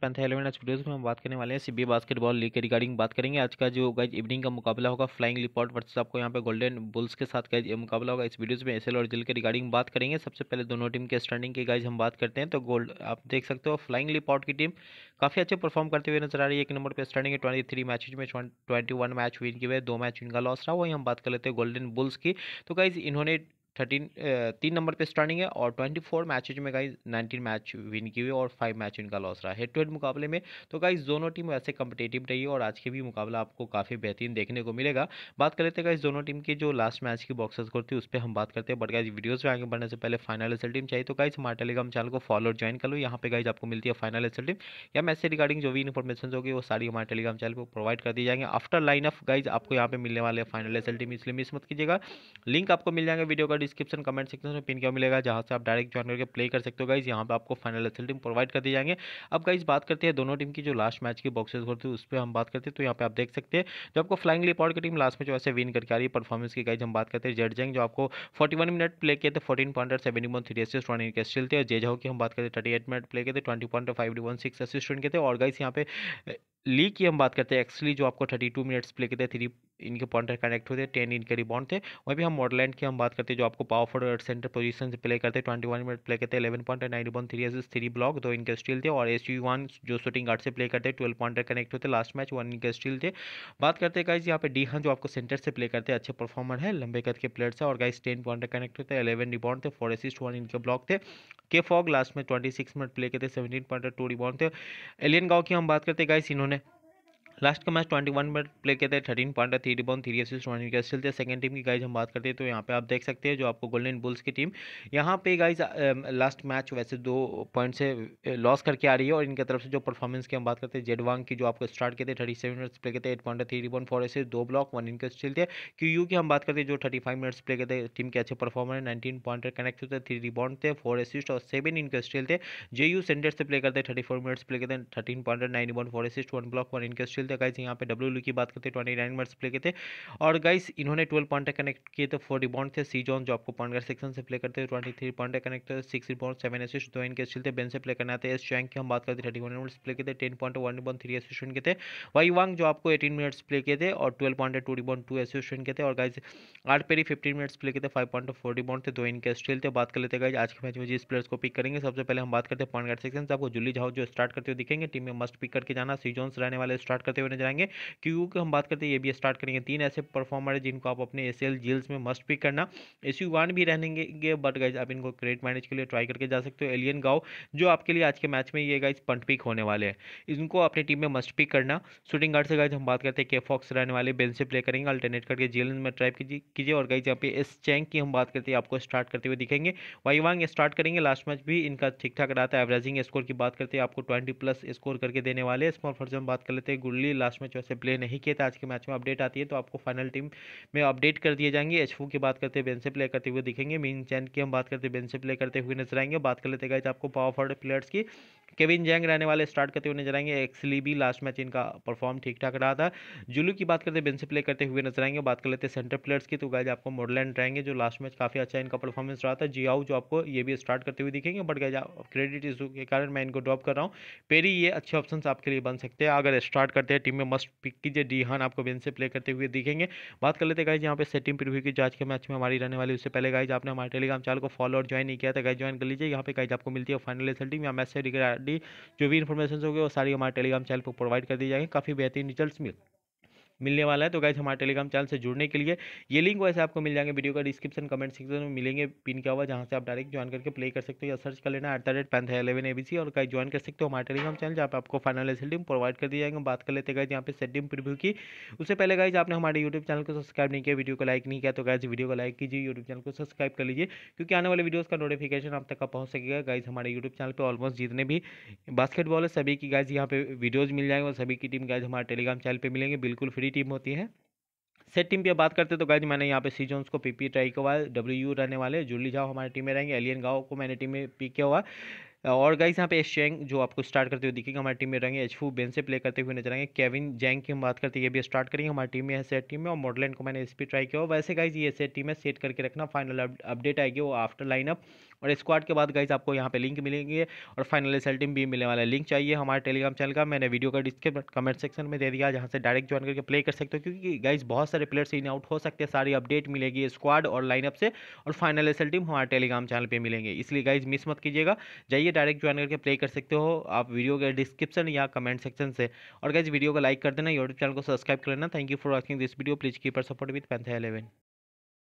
पैंथेलवेंट videos में हम बात करने वाले हैं सीबी बास्केटबॉल लीग के रिगार्डिंग बात करेंगे आज का जो गाइज इवनिंग का मुकाबला होगा फ्लाइंग लिपॉट वर्सेस आपको यहाँ पे गोल्डन बुल्स के साथ गाइज मुकाबला होगा इस वीडियोस में एसएल और जिल के रिगार्डिंग बात करेंगे सबसे पहले दोनों टीम के स्टैंडिंग की गाइज हम बात करते हैं तो गोल्ड आप देख सकते हो फ्लाइंग लिपॉट की टीम काफ़ी अच्छे परफॉर्म करते हुए नजर आ रही है एक नंबर पर स्टैंडिंग है ट्वेंटी थ्री मैचेज में ट्वेंटी वन मैच विन किए हुए दो मैच इनका लॉस रहा वही हम बात कर लेते हैं गोल्डन बुल्स की तो गाइज इन्होंने थर्टीन तीन नंबर पे स्टार्टिंग है और ट्वेंटी फोर मैचेज में गाइज नाइनटीन मैच विन की हुई और फाइव मैच इनका लॉस रहा है हेड मुकाबले में तो गाइज दोनों टीम वैसे कम्पिटेटिव रही है और आज के भी मुकाबला आपको काफ़ी बेहतरीन देखने को मिलेगा बात कर लेते हैं गाइज तो दोनों टीम की जो लास्ट मैच की बॉक्स स्कोर थी उस पर हम बात करते हैं बट गाइज वीडियोज़ में आगे बढ़ने से पहले फाइनल एसल टीम चाहिए तो गाइज हमारे टेलीग्राम चैनल को फॉलो और ज्वाइन कर लो यहाँ पे गाइज आपको मिलती है फाइनल एसल टीम या मैसेज रिगार्डिंग जो भी इन्फॉर्मेशन होगी वो सारी हमारे टेलीग्राम चैनल को प्रोवाइड कर दी जाएंगे आफ्टर लाइन ऑफ गाइज आपको यहाँ पे मिलने वाले फाइनल एसल टीम इसलिए मिस मत कीजिएगा लिंक आपको मिल जाएगा वीडियो का डिस्क्रिप्शन कमेंट सेक्शन में पिन क्या मिलेगा जहाँ से आप डायरेक्ट ज्वाइन करके प्ले कर सकते हो गाइज यहाँ पर आपको फाइनल असल टीम प्रोवाइड कर दी जाएंगे अब गाइज बात करते हैं दोनों टीम की जो लास्ट मैच की बॉक्सेस होती है उस पर हम बात करते हैं तो यहाँ पे आप देख सकते हैं जो आपको फ्लाइंग लिपॉड की टीम लास्ट में जो ऐसे विन करके आ रही है परफॉर्मेंस की गाइज हम बात करते हैं जेड जैंग जो आपको फोर्टी मिनट प्ले किए थे fourteen point seventy one three assist one इनके स्टिल थे हैं जेजाओ की हम बात करते हैं थर्टी मिनट प्ले किए थे twenty point five one six assistant के थे और गाइज यहाँ पे लीग की हम बात करते हैं एक्चुअली जो आपको थर्टी टू मिनट्स प्ले करते थ्री इनके पॉइंटर कनेक्ट होते टेन इनके रिबाउंड थे वहीं भी हम मॉडलैंड की हम बात करते हैं जो आपको पावर और सेंटर पोजीशन से प्ले करते ट्वेंटी वन मिनट प्ले करते eleven point nine rebound three एस थ्री ब्लॉक दो इनके स्टील थे और एस यू वन जो शूटिंग गार्ड से प्ले करते ट्वेल्व पॉइंटर कनेक्ट होते लास्ट मैच वन इनके स्टील थे बात करते हैं गाइज यहाँ पे डी हन जो आपको सेंटर से प्ले करते अच्छे परफॉर्मर है लंबे कद के प्लेयर्स है और गाइज टेन पॉइंटर कनेक्ट होते इलेवन रिबाउंड थे फोर एसिस्ट वन इनके ब्लॉक थे के फॉग लास्ट में ट्वेंटी सिक्स मिनट प्ले करते सेवेंटीन पॉइंट टू रिबाउंड थे एलियन गाँव की हम बात करते गाइज इन्होंने लास्ट का मैच ट्वेंटी वन में प्ले किए थे thirteen point three rebound three assist one wicket चलते सेकंड टीम की गाइज हम बात करते हैं तो यहाँ पे आप देख सकते हैं जो आपको गोल्डन बुल्स की टीम यहाँ पे गाइज लास्ट मैच वैसे दो पॉइंट से लॉस करके आ रही है और इनके तरफ से जो परफॉर्मेंस की हम बात करते हैं जेडवांग की जो आपको स्टार्ट किए थे थर्टी सेवन मिनट्स प्ले किए eight point three rebound four assist दो ब्लॉक वन इनके चलते क्यू यू की हम बात करते हैं जो थर्टी फाइव मिनट्स प्ले किए टीम के अच्छे परफॉर्मर नाइनटीन पॉइंट कनेक्ट होते थ्री रिबाउंड थे फोर असिस्ट और सेवन इनके चलते जे यू सेंटर से प्ले करते थर्टी फोर मिनट्स प्ले किए थे thirteen point nine rebound four assist one block one इनके खेलते हैं गाइज यहाँ पे डब्ल्यू की बात करते हैं ट्वेंटी नाइन मिनट्स प्ले करते और गाइस इन्होंने ट्वेल्व पॉइंट कनेक्ट किए थे फोर रिबाउंड थे सी जॉन जो आपको पॉइंट गार्ड सेक्शन से प्ले करते थे ट्वेंटी थ्री पॉइंट कनेक्ट थे सिक्स रिबाउंड सेवन एसिस्ट दो इनके खेलते बेन से प्ले करना थे एस चैंग की हम बात करते थर्टी वन मिनट्स प्ले किए थे ten point one rebound three assist के थे वाई वांग जो आपको एटीन मिनट्स प्ले किए थे और twelve point two rebound two assist के थे और गाइज आठ पेरी फिफ्टीन मिनट्स प्ले किए थे फाइव पॉइंट फोर रिबाउंड थे दो इनके खेलते बात कर लेते गाइज आज के मैच में जिस प्लेयर्स को पिक करेंगे सबसे पहले हम बात करते हैं पॉइंट गार्ड सेक्शन से आपको जुली झाओ जो स्टार्ट करते हुए दिखेंगे टीम में मस्ट पिक करके जाना सी सीजोन्स रहने वाले स्टार्ट करते हुए नजर आएंगे क्यू की हम बात करते हैं ये भी स्टार्ट करेंगे तीन ऐसे परफॉर्मर है जिनको आप अपने एस एल जील्स में मस्ट पिक करना एस यू वन भी रहेंगे बट गाइज आप इनको क्रेडिट मैनेज के लिए ट्राई करके जा सकते हो एलियन गाओ जो आपके लिए आज के मैच में ये गाइज पंट पिक होने वाले हैं इनको अपनी टीम में मस्ट पिक करना शूटिंग गार्ड से गाइज हम बात करते हैं के फॉक्स रहने वाले बेंच से प्ले करेंगे अल्टरनेट करके जेल में ट्राई कीजिए और गाइज यहाँ पे एस चैंग की हम बात करते हैं आपको स्टार्ट करते हुए दिखेंगे वाइवांग स्टार्ट करेंगे लास्ट मैच भी इनका ठीक ठाक रहा था एवरेजिंग स्कोर की बात करते हैं आपको ट्वेंटी प्लस स्कोर करके देने वाले स्मॉल फर्ज फर्जन बात कर लेते हैं गुड कोहली लास्ट मैच वैसे प्ले नहीं किया था आज के मैच में अपडेट आती है तो आपको फाइनल टीम में अपडेट कर दिए जाएंगे एच की बात करते बेन से प्ले करते हुए दिखेंगे मीन चैन की हम बात करते बेन से प्ले करते हुए नजर आएंगे बात कर लेते गए आपको पावर प्लेयर्स की केविन जैंग रहने वाले स्टार्ट करते हुए नजर आएंगे एक्सली भी लास्ट मैच इनका परफॉर्म ठीक ठाक रहा था जुलू की बात करते हैं बेन से प्ले करते हुए नजर आएंगे बात कर लेते हैं सेंटर प्लेयर्स की तो गाइज आपको मॉडलैंड रहेंगे जो लास्ट मैच काफ़ी अच्छा इनका परफॉर्मेंस रहा था जियाओ जो आपको ये भी स्टार्ट करते हुए दिखेंगे बट गाइज क्रेडिट इशू के कारण मैं इनको ड्रॉप कर रहा हूँ पेरी ये अच्छे ऑप्शन आपके लिए बन सकते हैं अगर स्टार्ट करते हैं टीम में मस्ट पिक कीजिए डीहान आपको बेंच से प्ले करते हुए दिखेंगे बात कर लेते हैं गाइज यहाँ पे सेटिंग प्रिव्यू की जांच के मैच में हमारी रहने वाली उससे पहले गाइज आपने हमारे टेलीग्राम चैनल को फॉलो और ज्वाइन नहीं किया था गाइज ज्वाइन कर लीजिए यहाँ पे गाइज आपको मिलती है फाइनल रिजल्टिंग या मैच से रिगार्डिंग जो भी इन्फॉर्मेशन होगी वो सारी हमारे टेलीग्राम चैनल पर प्रोवाइड कर दी जाएंगे काफ़ी बेहतरीन रिजल्ट मिल मिलने वाला है तो गाइज हमारे टेलीग्राम चैनल से जुड़ने के लिए ये लिंक वैसे आपको मिल जाएंगे वीडियो का डिस्क्रिप्शन कमेंट सेक्शन में मिलेंगे पिन क्या हुआ जहाँ से आप डायरेक्ट ज्वाइन करके प्ले कर सकते हो या सर्च कर लेना एट द रेट पैंथ एलेवन एबीसी और गाइज ज्वाइन कर सकते हो हमारे टेलीग्राम चैनल जहाँ पर आपको फाइनल सेटिंग प्रोवाइड कर दी जाएंगे बात कर लेते गाइज यहाँ पे सेटिंग प्रिव्यू की उससे पहले गाइज आपने हमारे यूट्यूब चैनल को सब्सक्राइब नहीं किया वीडियो को लाइक नहीं किया तो गाइज वीडियो को लाइक कीजिए यूट्यूब चैनल को सब्सक्राइब कर लीजिए क्योंकि आने वाले वीडियोज़ का नोटिफिकेशन आप तक का पहुँच सकेगा गाइज हमारे यूट्यूब चैनल पर ऑलमोस्ट जितने भी बास्केटबॉल है सभी की गाइज यहाँ पे वीडियोज़ मिल जाएंगे और सभी की टीम गाइज हमारे टेलीग्राम चैनल पर मिलेंगे बिल्कुल फ्री तगड़ी टीम होती है सेट टीम की बात करते हैं तो गाइज मैंने यहाँ पे सी जोन्स को पीपी ट्राई किया हुआ है डब्ल्यू यू रहने वाले जुली जाओ हमारी टीम में रहेंगे एलियन गाओ को मैंने टीम में पी किया हुआ और गाइस यहाँ पे एस चैंग जो आपको स्टार्ट करते हुए दिखेगा हमारी टीम में रहेंगे एचफू बेन से प्ले करते हुए नजर आएंगे केविन जैंग की हम बात करते हैं ये भी स्टार्ट करेंगे हमारी टीम में सेट टीम में और मॉडलैंड को मैंने इस पर ट्राई किया वैसे गाइज ये सेट टीम है सेट करके रखना फाइनल अपडेट आएगी वो आफ्टर लाइनअप और स्क्वाड के बाद गाइज आपको यहाँ पे लिंक मिलेंगे और फाइनल एस टीम भी मिलने वाला है लिंक चाहिए हमारे टेलीग्राम चैनल का मैंने वीडियो का डिस्क्रिप कमेंट सेक्शन में दे दिया जहाँ से डायरेक्ट ज्वाइन करके प्ले कर सकते हो क्योंकि गाइज बहुत सारे प्लेयर्स इन आउट हो सकते हैं सारी अपडेट मिलेगी स्क्वाड और लाइनअप से और फाइनल एस टीम हमारे टेलीग्राम चैनल पर मिलेंगे इसलिए गाइज मिस मत कीजिएगा जाइए डायरेक्ट ज्वाइन करके प्ले कर सकते हो आप वीडियो के डिस्क्रिप्शन या कमेंट सेक्शन से और गैस वीडियो को लाइक कर देना यूट्यूब चैनल को सब्सक्राइब कर लेना thank you for watching this video please keeper support with पैंथे एलेवन